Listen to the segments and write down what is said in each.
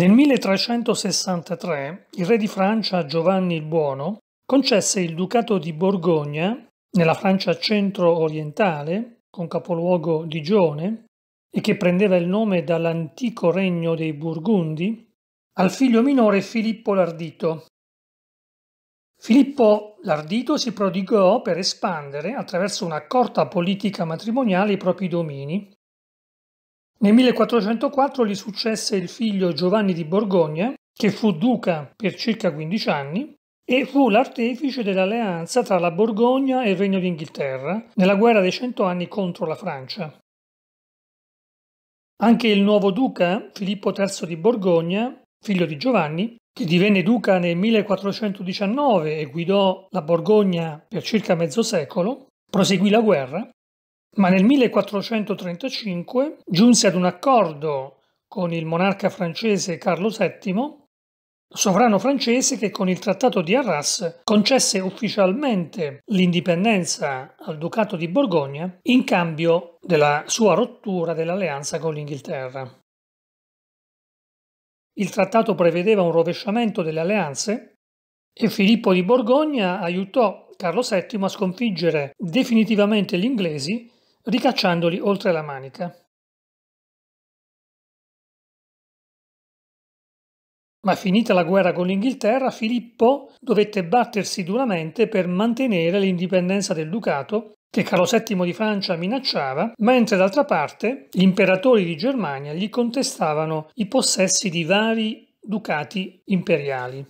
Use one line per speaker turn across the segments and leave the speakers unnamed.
Nel 1363 il re di Francia Giovanni il Buono concesse il ducato di Borgogna, nella Francia centro-orientale, con capoluogo Digione, e che prendeva il nome dall'antico regno dei Burgundi, al figlio minore Filippo l'Ardito. Filippo l'Ardito si prodigò per espandere, attraverso una corta politica matrimoniale, i propri domini, nel 1404 gli successe il figlio Giovanni di Borgogna, che fu duca per circa 15 anni, e fu l'artefice dell'alleanza tra la Borgogna e il Regno d'Inghilterra nella guerra dei cento anni contro la Francia. Anche il nuovo duca, Filippo III di Borgogna, figlio di Giovanni, che divenne duca nel 1419 e guidò la Borgogna per circa mezzo secolo, proseguì la guerra ma nel 1435 giunse ad un accordo con il monarca francese Carlo VII, sovrano francese che con il Trattato di Arras concesse ufficialmente l'indipendenza al Ducato di Borgogna in cambio della sua rottura dell'alleanza con l'Inghilterra. Il trattato prevedeva un rovesciamento delle alleanze e Filippo di Borgogna aiutò Carlo
VII a sconfiggere definitivamente gli inglesi ricacciandoli oltre la manica. Ma finita la guerra con l'Inghilterra, Filippo dovette battersi duramente per mantenere
l'indipendenza del ducato che Carlo VII di Francia minacciava, mentre d'altra parte gli imperatori di Germania gli contestavano i possessi di vari ducati imperiali.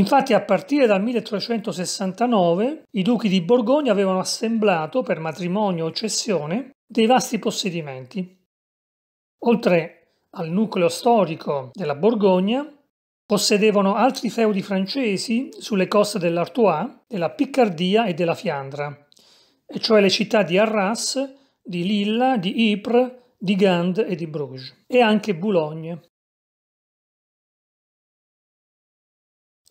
Infatti a partire dal 1369 i duchi di Borgogna avevano assemblato per matrimonio o cessione dei vasti possedimenti. Oltre al nucleo storico della Borgogna, possedevano altri feudi francesi sulle coste dell'Artois, della Piccardia e della Fiandra,
e cioè le città di Arras, di Lilla, di Ypres, di Gand e di Bruges, e anche Boulogne.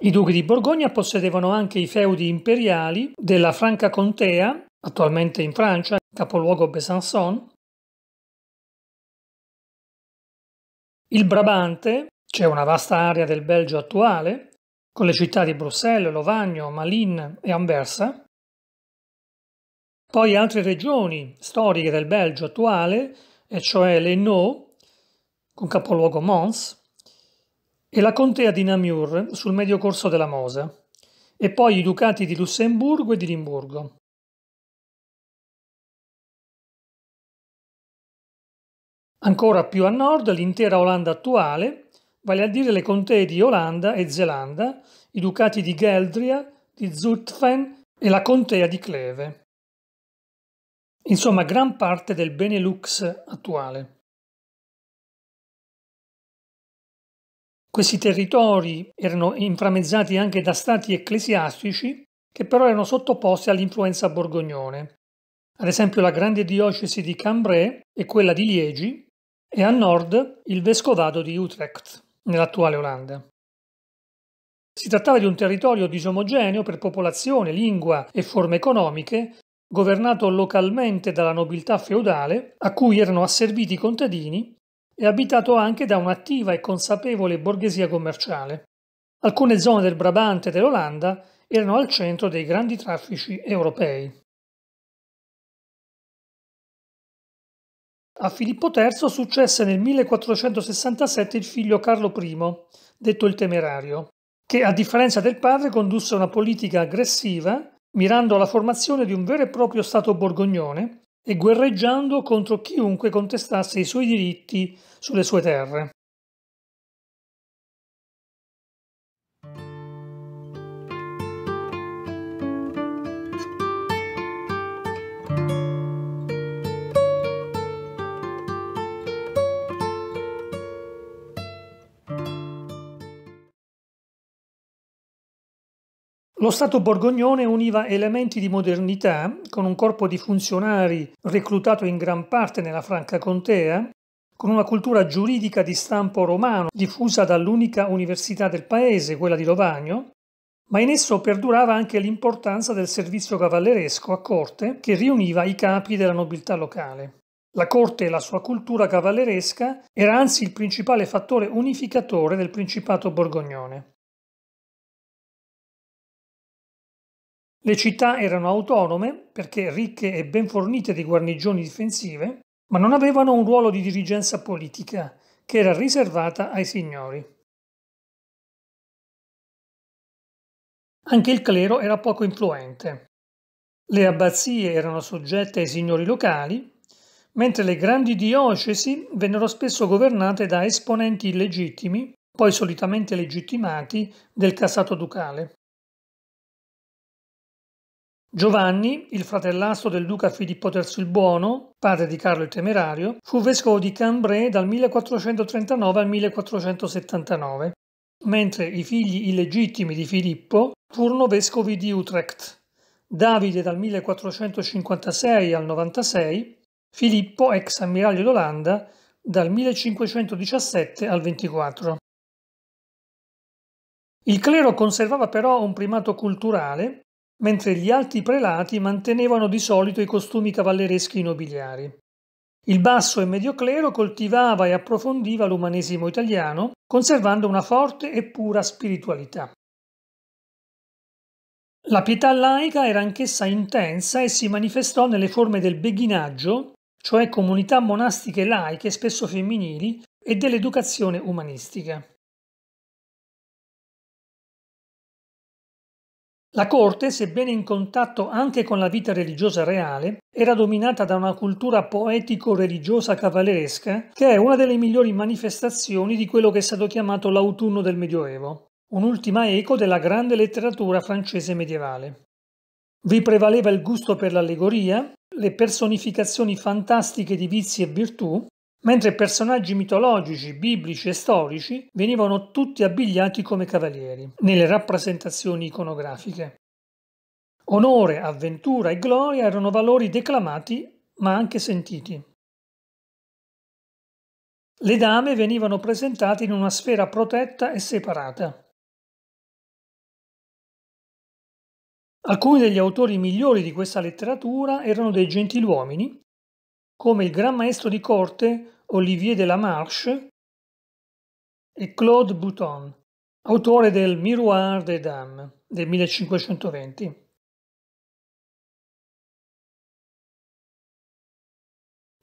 I duchi di Borgogna possedevano anche i feudi imperiali della Franca Contea, attualmente in Francia, capoluogo Besançon, il Brabante, c'è una vasta area del Belgio attuale,
con le città di Bruxelles, Lovagno, Malines e Anversa, poi altre regioni storiche del Belgio attuale, e cioè l'Hainaut, con capoluogo Mons, e la contea di Namur sul medio
corso della Mosa, e poi i ducati di Lussemburgo e di Limburgo. Ancora più a nord l'intera Olanda attuale, vale a dire le contee di Olanda e Zelanda,
i ducati di Geldria, di Zutphen e la contea di Cleve.
Insomma, gran parte del Benelux attuale. Questi territori erano
inframmezzati anche da stati ecclesiastici che però erano sottoposti all'influenza borgognone. Ad esempio la grande diocesi di Cambrai e quella di Liegi e a nord il vescovado di Utrecht, nell'attuale Olanda. Si trattava di un territorio disomogeneo per popolazione, lingua e forme economiche, governato localmente dalla nobiltà feudale, a cui erano asserviti i contadini è abitato anche da un'attiva e consapevole borghesia commerciale. Alcune zone
del Brabante e dell'Olanda erano al centro dei grandi traffici europei. A Filippo III successe
nel 1467 il figlio Carlo I, detto il Temerario, che a differenza del padre condusse una politica aggressiva mirando alla formazione di un vero e proprio Stato borgognone e guerreggiando contro chiunque contestasse i suoi diritti
sulle sue terre.
Lo Stato borgognone univa elementi di modernità con un corpo di funzionari reclutato in gran parte nella Franca Contea, con una cultura giuridica di stampo romano diffusa dall'unica università del paese, quella di Lovagno, ma in esso perdurava anche l'importanza del servizio cavalleresco a corte che riuniva i capi della nobiltà locale. La corte e la sua cultura cavalleresca
era anzi il principale fattore unificatore del principato borgognone. Le città erano autonome perché
ricche e ben fornite di guarnigioni difensive, ma non avevano un ruolo di dirigenza
politica, che era riservata ai signori. Anche il clero era poco influente. Le abbazie
erano soggette ai signori locali, mentre le grandi diocesi vennero spesso governate da esponenti illegittimi, poi solitamente legittimati, del casato ducale. Giovanni, il fratellastro del duca Filippo III il Buono, padre di Carlo il Temerario, fu vescovo di Cambrai dal 1439 al 1479, mentre i figli illegittimi di Filippo furono vescovi di Utrecht, Davide dal 1456 al 96, Filippo, ex ammiraglio d'Olanda, dal 1517 al 24. Il clero conservava però un primato culturale mentre gli alti prelati mantenevano di solito i costumi cavallereschi nobiliari. Il basso e medio clero coltivava e approfondiva l'umanesimo italiano, conservando una forte e pura spiritualità. La pietà laica era anch'essa intensa e si manifestò nelle forme del beghinaggio, cioè comunità monastiche laiche spesso femminili,
e dell'educazione umanistica. La corte, sebbene in contatto anche con la vita religiosa
reale, era dominata da una cultura poetico-religiosa cavalleresca che è una delle migliori manifestazioni di quello che è stato chiamato l'autunno del Medioevo, un'ultima eco della grande letteratura francese medievale. Vi prevaleva il gusto per l'allegoria, le personificazioni fantastiche di vizi e virtù mentre personaggi mitologici, biblici e storici venivano tutti abbigliati come cavalieri nelle rappresentazioni iconografiche. Onore, avventura e gloria erano valori declamati ma anche sentiti. Le dame venivano presentate in una sfera protetta e separata. Alcuni degli autori migliori di questa letteratura erano dei gentiluomini come il gran maestro di corte Olivier de la
Marche e Claude Bouton, autore del Miroir des Dames del 1520.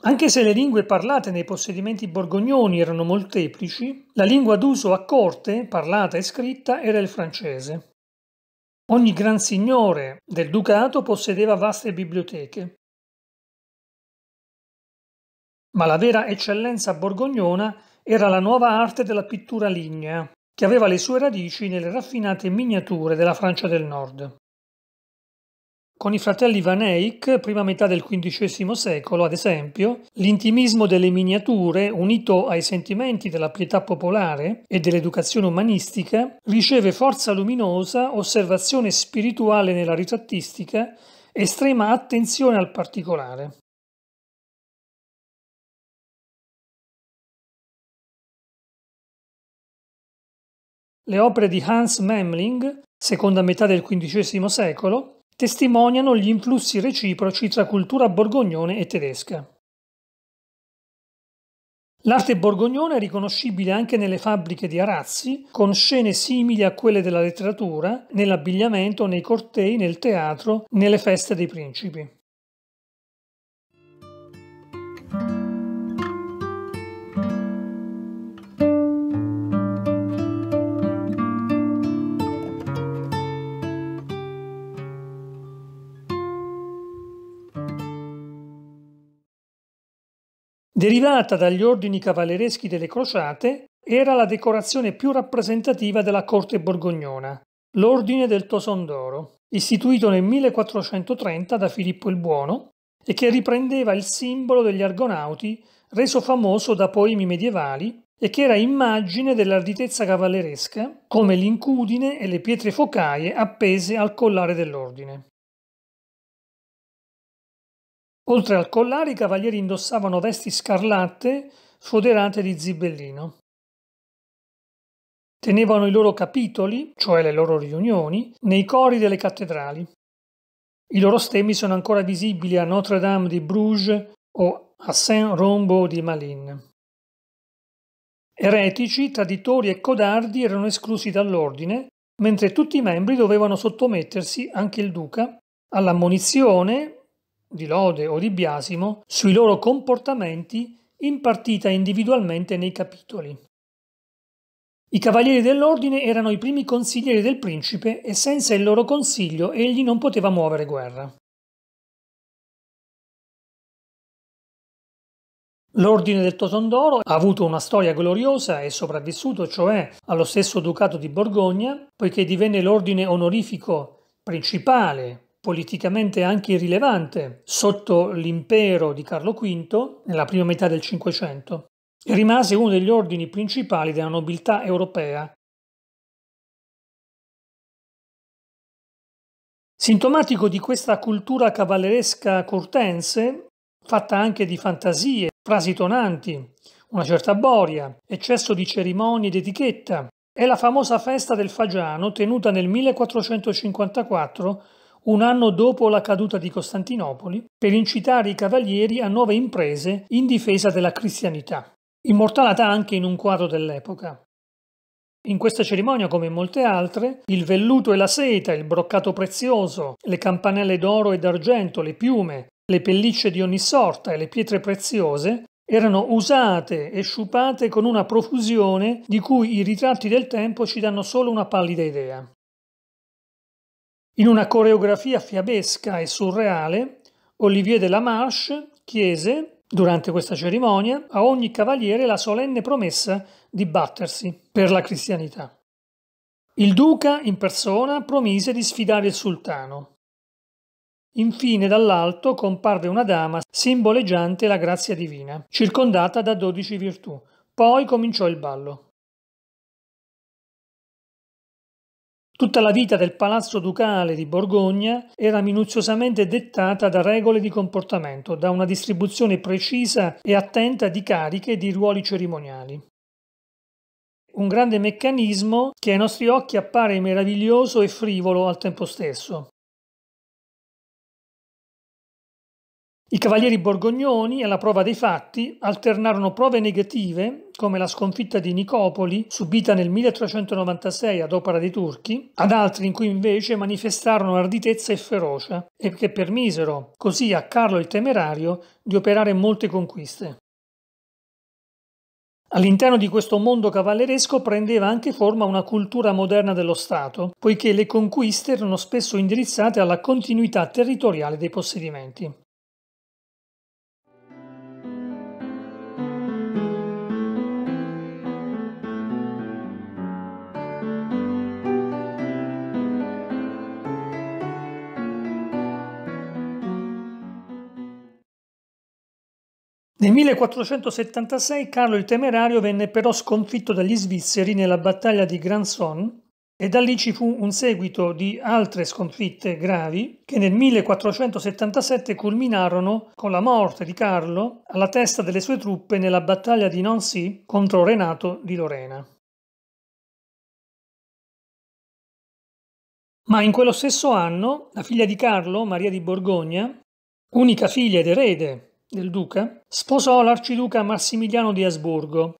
Anche se le lingue parlate nei possedimenti
borgognoni erano molteplici, la lingua d'uso a corte, parlata e scritta, era il
francese. Ogni gran signore del ducato possedeva vaste biblioteche, ma la vera eccellenza borgognona
era la nuova arte della pittura lignea, che aveva le sue radici nelle raffinate miniature della Francia del Nord. Con i fratelli Van Eyck, prima metà del XV secolo, ad esempio, l'intimismo delle miniature, unito ai sentimenti della pietà popolare e dell'educazione umanistica, riceve forza
luminosa, osservazione spirituale nella ritrattistica, estrema attenzione al particolare. Le opere di Hans Memling,
seconda metà del XV secolo, testimoniano gli influssi reciproci tra cultura borgognone e tedesca. L'arte borgognone è riconoscibile anche nelle fabbriche di arazzi, con scene simili a quelle della letteratura, nell'abbigliamento, nei cortei, nel teatro, nelle feste dei principi. Derivata dagli ordini cavallereschi delle crociate, era la decorazione più rappresentativa della corte borgognona, l'ordine del Tosondoro, istituito nel 1430 da Filippo il Buono e che riprendeva il simbolo degli argonauti reso famoso da poemi medievali e che era immagine dell'arditezza cavalleresca come l'incudine e le pietre focaie appese al collare dell'ordine. Oltre al collare, i cavalieri indossavano vesti scarlatte foderate di zibellino. Tenevano i loro capitoli, cioè le loro riunioni, nei cori delle cattedrali. I loro stemmi sono ancora visibili a Notre-Dame di Bruges o a Saint-Rombo di Malines. Eretici, traditori e codardi erano esclusi dall'ordine, mentre tutti i membri dovevano sottomettersi, anche il duca, all'ammonizione di lode o di biasimo sui loro comportamenti impartita individualmente nei capitoli. I cavalieri dell'ordine erano i primi consiglieri del
principe e senza il loro consiglio egli non poteva muovere guerra. L'ordine del Totondoro ha avuto
una storia gloriosa e sopravvissuto, cioè, allo stesso ducato di Borgogna, poiché divenne l'ordine onorifico principale politicamente anche irrilevante sotto l'impero di Carlo V nella prima metà del Cinquecento e rimase
uno degli ordini principali della nobiltà europea. Sintomatico di questa cultura cavalleresca
cortense, fatta anche di fantasie, frasi tonanti, una certa boria, eccesso di cerimonie ed etichetta, è la famosa festa del Fagiano tenuta nel 1454 un anno dopo la caduta di Costantinopoli, per incitare i cavalieri a nuove imprese in difesa della cristianità, immortalata anche in un quadro dell'epoca. In questa cerimonia, come in molte altre, il velluto e la seta, il broccato prezioso, le campanelle d'oro e d'argento, le piume, le pellicce di ogni sorta e le pietre preziose erano usate e sciupate con una profusione di cui i ritratti del tempo ci danno solo una pallida idea. In una coreografia fiabesca e surreale, Olivier de la Marche chiese, durante questa cerimonia, a ogni cavaliere la solenne promessa di battersi per la cristianità. Il duca in persona promise di sfidare il sultano. Infine dall'alto comparve una dama simboleggiante la grazia divina, circondata da dodici virtù. Poi cominciò il ballo. Tutta la vita del palazzo ducale di Borgogna era minuziosamente dettata da regole di comportamento, da una distribuzione precisa e attenta di cariche e di ruoli cerimoniali.
Un grande meccanismo che ai nostri occhi appare meraviglioso e frivolo al tempo stesso.
I cavalieri borgognoni, alla prova dei fatti, alternarono prove negative, come la sconfitta di Nicopoli, subita nel 1396 ad opera dei turchi, ad altri in cui invece manifestarono arditezza e ferocia, e che permisero così a Carlo il Temerario di operare molte conquiste. All'interno di questo mondo cavalleresco prendeva anche forma una cultura moderna dello Stato, poiché le conquiste erano spesso indirizzate alla continuità territoriale dei possedimenti. Nel 1476 Carlo il Temerario venne però sconfitto dagli svizzeri nella battaglia di Granson e da lì ci fu un seguito di altre sconfitte gravi che nel 1477 culminarono con la morte di Carlo alla testa delle sue truppe nella battaglia di Nancy
contro Renato di Lorena. Ma in quello stesso anno la figlia di Carlo, Maria di Borgogna,
unica figlia ed erede del duca, sposò l'arciduca Massimiliano di Asburgo.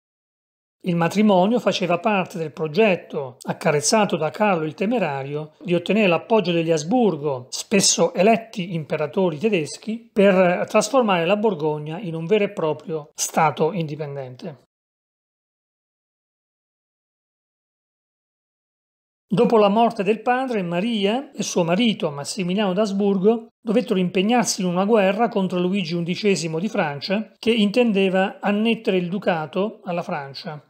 Il matrimonio faceva parte del progetto, accarezzato da Carlo il Temerario, di ottenere l'appoggio degli Asburgo, spesso eletti imperatori tedeschi,
per trasformare la Borgogna in un vero e proprio Stato indipendente. Dopo la morte del padre, Maria e suo marito Massimiliano d'Asburgo dovettero impegnarsi in una
guerra contro Luigi XI di Francia, che intendeva annettere il ducato alla Francia.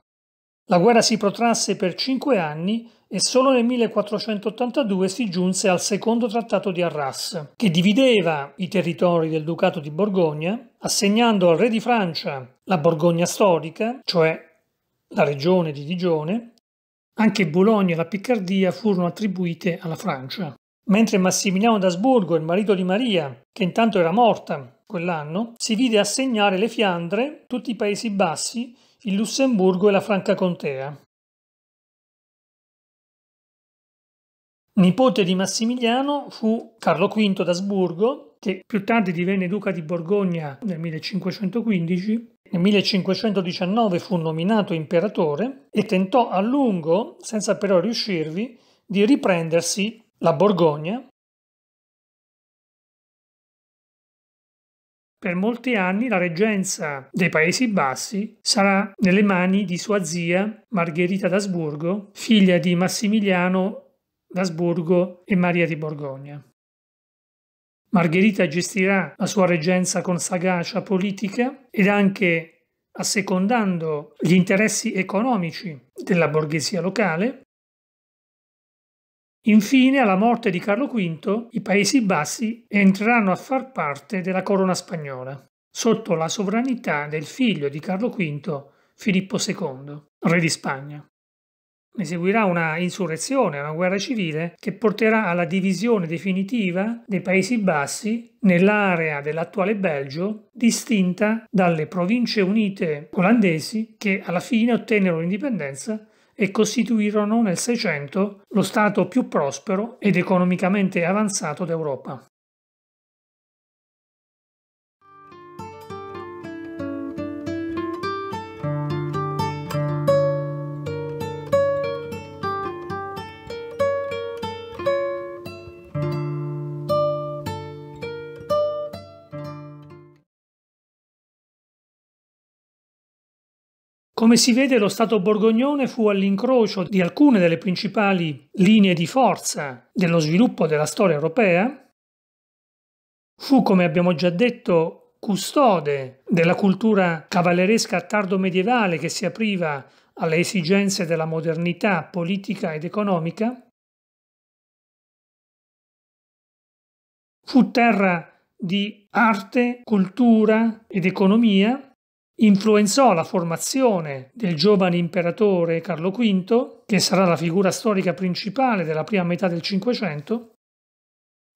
La guerra si protrasse per cinque anni e solo nel 1482 si giunse al secondo trattato di Arras, che divideva i territori del ducato di Borgogna, assegnando al re di Francia la Borgogna storica, cioè la regione di Digione, anche Bologna e la Piccardia furono attribuite alla Francia. Mentre Massimiliano d'Asburgo, il marito di Maria, che intanto era morta quell'anno, si vide assegnare le Fiandre, tutti i Paesi Bassi, il
Lussemburgo e la Franca Contea. Nipote di Massimiliano fu Carlo V d'Asburgo, che più tardi divenne
duca di Borgogna nel 1515 nel 1519 fu nominato imperatore e tentò a lungo, senza però riuscirvi, di
riprendersi la Borgogna. Per molti anni la reggenza dei Paesi Bassi sarà nelle
mani di sua zia Margherita d'Asburgo, figlia di Massimiliano d'Asburgo e Maria di Borgogna. Margherita gestirà la sua reggenza con sagacia politica ed anche assecondando gli interessi economici della borghesia locale. Infine, alla morte di Carlo V, i Paesi Bassi entreranno a far parte della corona spagnola, sotto la sovranità del figlio di Carlo V, Filippo II, re di Spagna. Ne seguirà una insurrezione, una guerra civile che porterà alla divisione definitiva dei Paesi Bassi nell'area dell'attuale Belgio distinta dalle province unite olandesi che alla fine ottennero l'indipendenza e costituirono nel Seicento lo Stato più prospero ed economicamente avanzato d'Europa.
Come si vede lo Stato borgognone fu all'incrocio di alcune delle principali linee di
forza dello sviluppo della storia europea, fu come abbiamo già detto custode della cultura cavalleresca tardo-medievale che si apriva alle esigenze della modernità politica ed economica,
fu terra di arte, cultura ed economia, influenzò la formazione
del giovane imperatore Carlo V, che sarà la figura storica principale della prima metà del Cinquecento,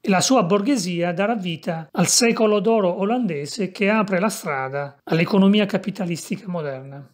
e la sua borghesia darà vita al secolo d'oro olandese che apre la strada all'economia capitalistica moderna.